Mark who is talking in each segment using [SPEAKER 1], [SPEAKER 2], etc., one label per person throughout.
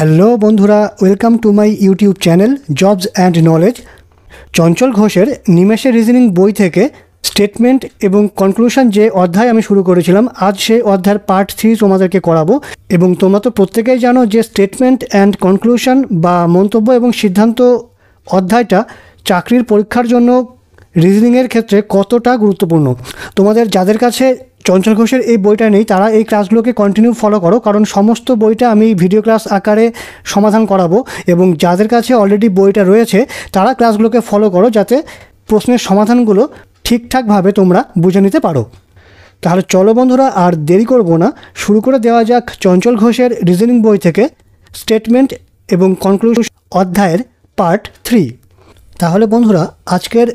[SPEAKER 1] hello বন্ধুরা welcome to my YouTube channel jobs and knowledge Chanchal ঘোষের নিমেষে রিজনিং বই থেকে স্টেটমেন্ট এবং কনক্লুশন যে অধ্যায় আমি শুরু করেছিলাম আজ সেই অধ্যায়ের পার্ট থ্রি তোমাদেরকে করাবো এবং তোমরা তো প্রত্যেকেই জানো যে স্টেটমেন্ট অ্যান্ড কনক্লুশন বা মন্তব্য এবং সিদ্ধান্ত অধ্যায়টা চাকরির পরীক্ষার জন্য রিজনিংয়ের ক্ষেত্রে কতটা গুরুত্বপূর্ণ তোমাদের যাদের কাছে চঞ্চল ঘোষের এই বইটা নেই তারা এই ক্লাসগুলোকে কন্টিনিউ ফলো করো কারণ সমস্ত বইটা আমি ভিডিও ক্লাস আকারে সমাধান করাবো এবং যাদের কাছে অলরেডি বইটা রয়েছে তারা ক্লাসগুলোকে ফলো করো যাতে প্রশ্নের সমাধানগুলো ঠিকঠাকভাবে তোমরা বুঝে নিতে পারো তাহলে চলো বন্ধুরা আর দেরি করব না শুরু করে দেওয়া যাক চঞ্চল ঘোষের রিজনিং বই থেকে স্টেটমেন্ট এবং কনক্লুশন অধ্যায়ের পার্ট থ্রি তাহলে বন্ধুরা আজকের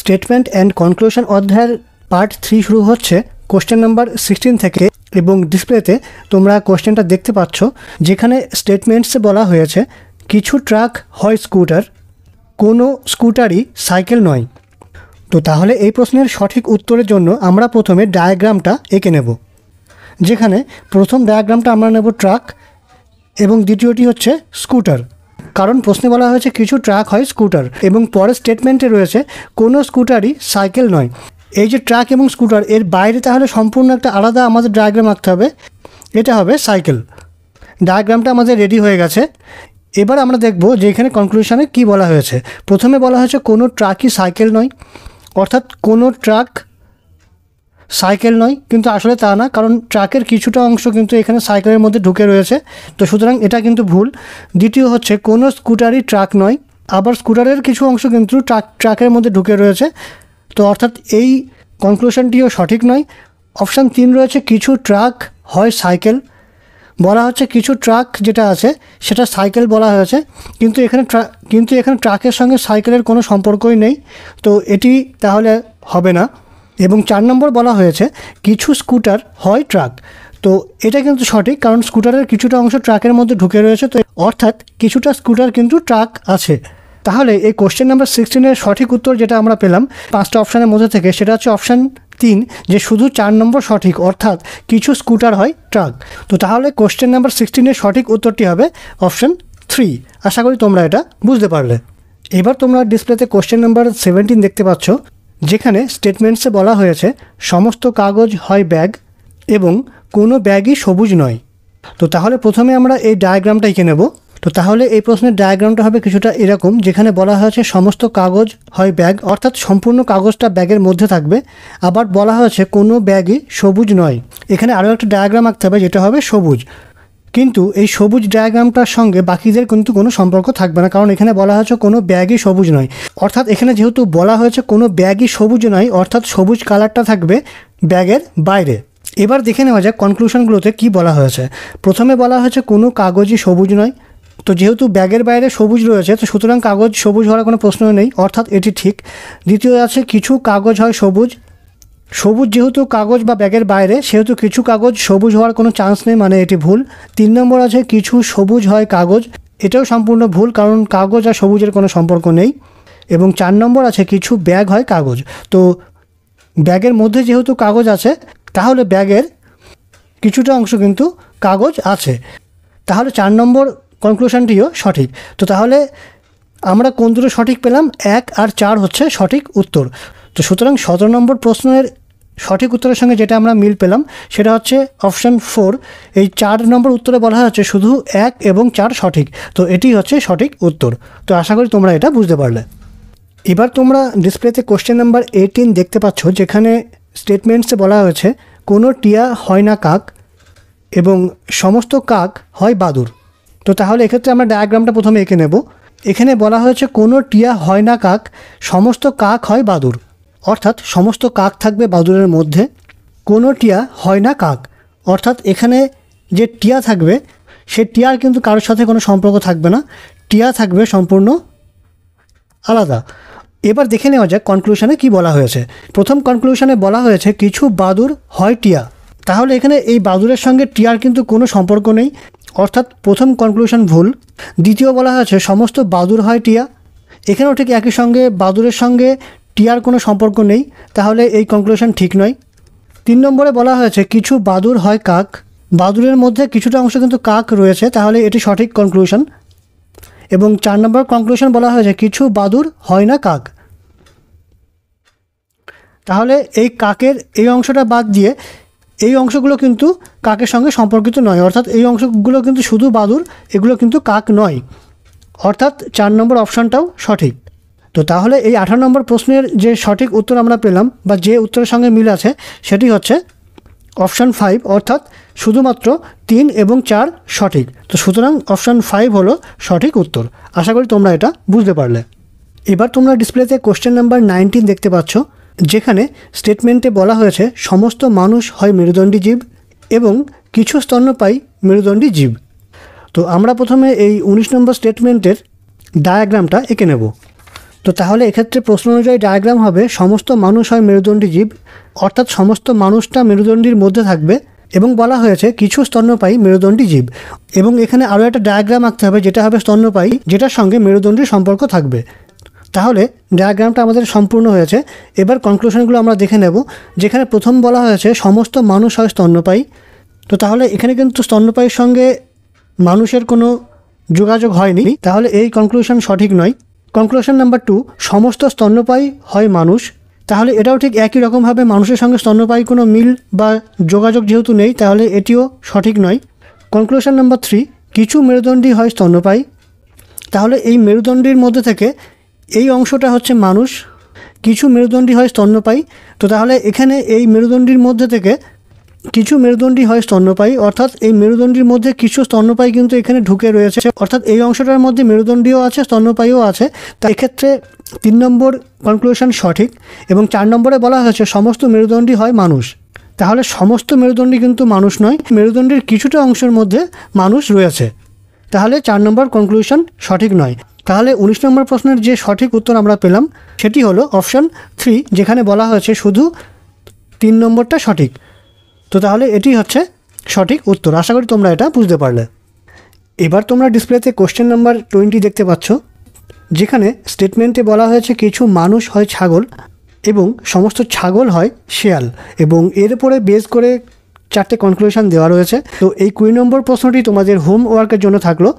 [SPEAKER 1] স্টেটমেন্ট অ্যান্ড কনক্লুশন অধ্যায়ের পার্ট থ্রি শুরু হচ্ছে কোশ্চেন নাম্বার সিক্সটিন থেকে এবং ডিসপ্লেতে তোমরা কোশ্চেনটা দেখতে পাচ্ছ যেখানে স্টেটমেন্টসে বলা হয়েছে কিছু ট্রাক হয় স্কুটার কোনো স্কুটারই সাইকেল নয় তো তাহলে এই প্রশ্নের সঠিক উত্তরের জন্য আমরা প্রথমে ডায়াগ্রামটা এঁকে নেব যেখানে প্রথম ডায়াগ্রামটা আমরা নেব ট্রাক এবং দ্বিতীয়টি হচ্ছে স্কুটার কারণ প্রশ্নে বলা হয়েছে কিছু ট্রাক হয় স্কুটার এবং পরের স্টেটমেন্টে রয়েছে কোনো স্কুটারই সাইকেল নয় এই যে ট্রাক এবং স্কুটার এর বাইরে তাহলে সম্পূর্ণ একটা আলাদা আমাদের ডায়াগ্রাম আঁকতে হবে এটা হবে সাইকেল ডায়াগ্রামটা আমাদের রেডি হয়ে গেছে এবার আমরা দেখব যে এখানে কনক্লুশনে কি বলা হয়েছে প্রথমে বলা হয়েছে কোনো ট্রাকই সাইকেল নয় অর্থাৎ কোনো ট্রাক সাইকেল নয় কিন্তু আসলে তা না কারণ ট্রাকের কিছুটা অংশ কিন্তু এখানে সাইকেলের মধ্যে ঢুকে রয়েছে তো সুতরাং এটা কিন্তু ভুল দ্বিতীয় হচ্ছে কোনো স্কুটারই ট্রাক নয় আবার স্কুটারের কিছু অংশ কিন্তু ট্রাক ট্রাকের মধ্যে ঢুকে রয়েছে তো অর্থাৎ এই কনক্লুশনটিও সঠিক নয় অপশান তিন রয়েছে কিছু ট্রাক হয় সাইকেল বলা হচ্ছে কিছু ট্রাক যেটা আছে সেটা সাইকেল বলা হয়েছে কিন্তু এখানে কিন্তু এখানে ট্রাকের সঙ্গে সাইকেলের কোনো সম্পর্কই নেই তো এটি তাহলে হবে না এবং চার নম্বর বলা হয়েছে কিছু স্কুটার হয় ট্রাক তো এটা কিন্তু সঠিক কারণ স্কুটারের কিছুটা অংশ ট্রাকের মধ্যে ঢুকে রয়েছে তো অর্থাৎ কিছুটা স্কুটার কিন্তু ট্রাক আছে তাহলে এই কোশ্চেন নাম্বার সিক্সটিনের সঠিক উত্তর যেটা আমরা পেলাম পাঁচটা অপশানের মধ্যে থেকে সেটা হচ্ছে অপশান তিন যে শুধু চার নম্বর সঠিক অর্থাৎ কিছু স্কুটার হয় ট্রাক তো তাহলে কোশ্চেন নাম্বার সিক্সটিনের সঠিক উত্তরটি হবে অপশান থ্রি আশা করি তোমরা এটা বুঝতে পারলে এবার তোমরা ডিসপ্লেতে কোশ্চেন নাম্বার সেভেন্টিন দেখতে পাচ্ছ যেখানে স্টেটমেন্টসে বলা হয়েছে সমস্ত কাগজ হয় ব্যাগ এবং কোনো ব্যাগই সবুজ নয় তো তাহলে প্রথমে আমরা এই ডায়াগ্রামটা এঁকে নেব তো তাহলে এই প্রশ্নের ডায়াগ্রামটা হবে কিছুটা এরকম যেখানে বলা হয়েছে সমস্ত কাগজ হয় ব্যাগ অর্থাৎ সম্পূর্ণ কাগজটা ব্যাগের মধ্যে থাকবে আবার বলা হয়েছে কোনো ব্যাগই সবুজ নয় এখানে আরও একটা ডায়াগ্রাম আঁকতে হবে যেটা হবে সবুজ কিন্তু এই সবুজ ডায়াগ্রামটার সঙ্গে বাকিদের কিন্তু কোনো সম্পর্ক থাকবে না কারণ এখানে বলা হয়েছে কোনো ব্যাগই সবুজ নয় অর্থাৎ এখানে যেহেতু বলা হয়েছে কোনো ব্যাগই সবুজ নয় অর্থাৎ সবুজ কালারটা থাকবে ব্যাগের বাইরে এবার দেখে নেওয়া যাক কনক্লুশনগুলোতে কি বলা হয়েছে প্রথমে বলা হয়েছে কোনো কাগজই সবুজ নয় তো যেহেতু ব্যাগের বাইরে সবুজ রয়েছে তো সুতরাং কাগজ সবুজ হওয়ার কোনো প্রশ্ন নেই অর্থাৎ এটি ঠিক দ্বিতীয় আছে কিছু কাগজ হয় সবুজ সবুজ যেহেতু কাগজ বা ব্যাগের বাইরে সেহেতু কিছু কাগজ সবুজ হওয়ার কোনো চান্স নেই মানে এটি ভুল তিন নম্বর আছে কিছু সবুজ হয় কাগজ এটাও সম্পূর্ণ ভুল কারণ কাগজ আর সবুজের কোনো সম্পর্ক নেই এবং চার নম্বর আছে কিছু ব্যাগ হয় কাগজ তো ব্যাগের মধ্যে যেহেতু কাগজ আছে তাহলে ব্যাগের কিছুটা অংশ কিন্তু কাগজ আছে তাহলে চার নম্বর কনক্লুশনটিও সঠিক তো তাহলে আমরা কোন দুটো সঠিক পেলাম এক আর চার হচ্ছে সঠিক উত্তর তো সুতরাং সতেরো নম্বর প্রশ্নের সঠিক উত্তরের সঙ্গে যেটা আমরা মিল পেলাম সেটা হচ্ছে অপশান ফোর এই চার নম্বর উত্তরে বলা হচ্ছে শুধু এক এবং চার সঠিক তো এটি হচ্ছে সঠিক উত্তর তো আশা করি তোমরা এটা বুঝতে পারলে এবার তোমরা ডিসপ্লেতে কোশ্চেন নাম্বার এইটিন দেখতে পাচ্ছ যেখানে স্টেটমেন্টসে বলা হয়েছে কোনো টিয়া হয় না কাক এবং সমস্ত কাক হয় বাদুর তো তাহলে এক্ষেত্রে আমরা ডায়াগ্রামটা প্রথমে এঁকে নেব এখানে বলা হয়েছে কোনো টিয়া হয় না কাক সমস্ত কাক হয় বাদুর অর্থাৎ সমস্ত কাক থাকবে বাদুরের মধ্যে কোনো টিয়া হয় না কাক অর্থাৎ এখানে যে টিয়া থাকবে সে টিয়ার কিন্তু কারোর সাথে কোনো সম্পর্ক থাকবে না টিয়া থাকবে সম্পূর্ণ আলাদা এবার দেখে নেওয়া যাক কনক্লুশনে কি বলা হয়েছে প্রথম কনক্লুশনে বলা হয়েছে কিছু বাদুর হয় টিয়া তাহলে এখানে এই বাদুরের সঙ্গে টিয়ার কিন্তু কোনো সম্পর্ক নেই অর্থাৎ প্রথম কনক্লুশন ভুল দ্বিতীয় বলা হয়েছে সমস্ত বাদুর হয় টিয়া এখানেও ঠিক একই সঙ্গে বাদুরের সঙ্গে টিয়ার কোনো সম্পর্ক নেই তাহলে এই কনক্লুশন ঠিক নয় তিন নম্বরে বলা হয়েছে কিছু বাদুর হয় কাক বাদুরের মধ্যে কিছুটা অংশ কিন্তু কাক রয়েছে তাহলে এটি সঠিক কনক্লুশন এবং চার নম্বর কনক্লুশন বলা হয়েছে কিছু বাদুর হয় না কাক তাহলে এই কাকের এই অংশটা বাদ দিয়ে এই অংশগুলো কিন্তু কাকের সঙ্গে সম্পর্কিত নয় অর্থাৎ এই অংশগুলো কিন্তু শুধু বাদুর এগুলো কিন্তু কাক নয় অর্থাৎ চার নম্বর অপশানটাও সঠিক তো তাহলে এই আঠারো নম্বর প্রশ্নের যে সঠিক উত্তর আমরা পেলাম বা যে উত্তরের সঙ্গে মিল আছে সেটি হচ্ছে অপশান ফাইভ অর্থাৎ শুধুমাত্র তিন এবং চার সঠিক তো সুতরাং অপশান ফাইভ হলো সঠিক উত্তর আশা করি তোমরা এটা বুঝতে পারলে এবার তোমরা ডিসপ্লেতে কোশ্চেন নাম্বার নাইনটিন দেখতে পাচ্ছ যেখানে স্টেটমেন্টে বলা হয়েছে সমস্ত মানুষ হয় মেরুদণ্ডী জীব এবং কিছু স্তন্যপায়ী মেরুদণ্ডী জীব তো আমরা প্রথমে এই উনিশ নম্বর স্টেটমেন্টের ডায়াগ্রামটা এঁকে নেব তো তাহলে এক্ষেত্রে প্রশ্ন অনুযায়ী ডায়াগ্রাম হবে সমস্ত মানুষ হয় মেরুদণ্ডী জীব অর্থাৎ সমস্ত মানুষটা মেরুদণ্ডীর মধ্যে থাকবে এবং বলা হয়েছে কিছু স্তন্যপায়ী মেরুদণ্ডী জীব এবং এখানে আরও একটা ডায়াগ্রাম আঁকতে হবে যেটা হবে স্তন্যপায়ী যেটার সঙ্গে মেরুদণ্ডীর সম্পর্ক থাকবে তাহলে ডায়াগ্রামটা আমাদের সম্পূর্ণ হয়েছে এবার কনক্লুশনগুলো আমরা দেখে নেব যেখানে প্রথম বলা হয়েছে সমস্ত মানুষ হয় স্তন্যপায়ী তো তাহলে এখানে কিন্তু স্তন্যপায়ীর সঙ্গে মানুষের কোনো যোগাযোগ হয়নি তাহলে এই কনক্লুশন সঠিক নয় কনক্লুশন নাম্বার টু সমস্ত স্তন্যপায়ী হয় মানুষ তাহলে এটাও ঠিক একই রকমভাবে মানুষের সঙ্গে স্তন্যপায়ী কোনো মিল বা যোগাযোগ যেহেতু নেই তাহলে এটিও সঠিক নয় কনক্লুশন নাম্বার থ্রি কিছু মেরুদণ্ডী হয় স্তন্যপায়ী তাহলে এই মেরুদণ্ডীর মধ্যে থেকে এই অংশটা হচ্ছে মানুষ কিছু মেরুদণ্ডী হয় স্তন্যপায়ী তো তাহলে এখানে এই মেরুদণ্ডীর মধ্যে থেকে কিছু মেরুদণ্ডী হয় স্তন্যপায়ী অর্থাৎ এই মেরুদণ্ডীর মধ্যে কিছু স্তন্যপায়ী কিন্তু এখানে ঢুকে রয়েছে অর্থাৎ এই অংশটার মধ্যে মেরুদণ্ডীও আছে স্তন্যপায়ীও আছে তা এক্ষেত্রে তিন নম্বর কনক্লুশন সঠিক এবং চার নম্বরে বলা হয়েছে সমস্ত মেরুদণ্ডী হয় মানুষ তাহলে সমস্ত মেরুদণ্ডী কিন্তু মানুষ নয় মেরুদণ্ডের কিছুটা অংশের মধ্যে মানুষ রয়েছে তাহলে চার নম্বর কনক্লুশন সঠিক নয় তাহলে উনিশ নম্বর প্রশ্নের যে সঠিক উত্তর আমরা পেলাম সেটি হলো অপশান থ্রি যেখানে বলা হয়েছে শুধু তিন নম্বরটা সঠিক তো তাহলে এটি হচ্ছে সঠিক উত্তর আশা করি তোমরা এটা বুঝতে পারলে এবার তোমরা ডিসপ্লেতে কোশ্চেন নাম্বার টোয়েন্টি দেখতে পাচ্ছ যেখানে স্টেটমেন্টে বলা হয়েছে কিছু মানুষ হয় ছাগল এবং সমস্ত ছাগল হয় শেয়াল এবং এর উপরে বেস করে চারটে কনক্লুশন দেওয়া রয়েছে তো এই কুড়ি নম্বর প্রশ্নটি তোমাদের হোমওয়ার্কের জন্য থাকলো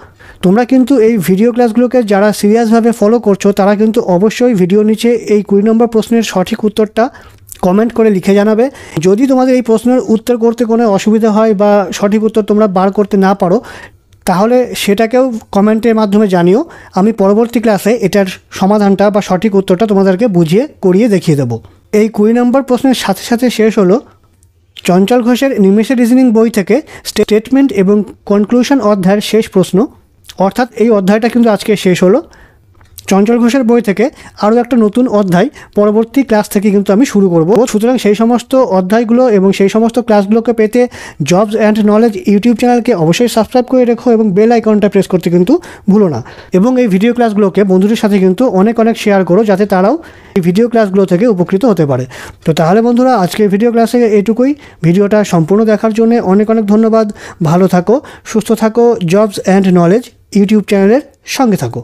[SPEAKER 1] তোমরা কিন্তু এই ভিডিও ক্লাসগুলোকে যারা সিরিয়াসভাবে ফলো করছো তারা কিন্তু অবশ্যই ভিডিও নিচে এই কুড়ি নম্বর প্রশ্নের সঠিক উত্তরটা কমেন্ট করে লিখে জানাবে যদি তোমাদের এই প্রশ্নের উত্তর করতে কোনো অসুবিধা হয় বা সঠিক উত্তর তোমরা বার করতে না পারো তাহলে সেটাকেও কমেন্টের মাধ্যমে জানিও আমি পরবর্তী ক্লাসে এটার সমাধানটা বা সঠিক উত্তরটা তোমাদেরকে বুঝিয়ে করিয়ে দেখিয়ে দেবো এই কুড়ি নম্বর প্রশ্নের সাথে সাথে শেষ হলো চঞ্চল ঘোষের নিমেষে রিজনিং বই থেকে স্টেটমেন্ট এবং কনক্লুশন অধ্যায়ের শেষ প্রশ্ন অর্থাৎ এই অধ্যায়টা কিন্তু আজকে শেষ হলো চঞ্চল ঘোষের বই থেকে আরও একটা নতুন অধ্যায় পরবর্তী ক্লাস থেকে কিন্তু আমি শুরু করব সুতরাং সেই সমস্ত অধ্যায়গুলো এবং সেই সমস্ত ক্লাসগুলোকে পেতে জবস অ্যান্ড নলেজ ইউটিউব চ্যানেলকে অবশ্যই সাবস্ক্রাইব করে রেখো এবং বেল আইকনটা প্রেস করতে কিন্তু ভুলো না এবং এই ভিডিও ক্লাসগুলোকে বন্ধুদের সাথে কিন্তু অনেক অনেক শেয়ার করো যাতে তারাও এই ভিডিও ক্লাসগুলো থেকে উপকৃত হতে পারে তো তাহলে বন্ধুরা আজকের ভিডিও ক্লাসে এটুকুই ভিডিওটা সম্পূর্ণ দেখার জন্য অনেক অনেক ধন্যবাদ ভালো থাকো সুস্থ থাকো জবস অ্যান্ড নলেজ ইউটিউব চ্যানেলের সঙ্গে থাকো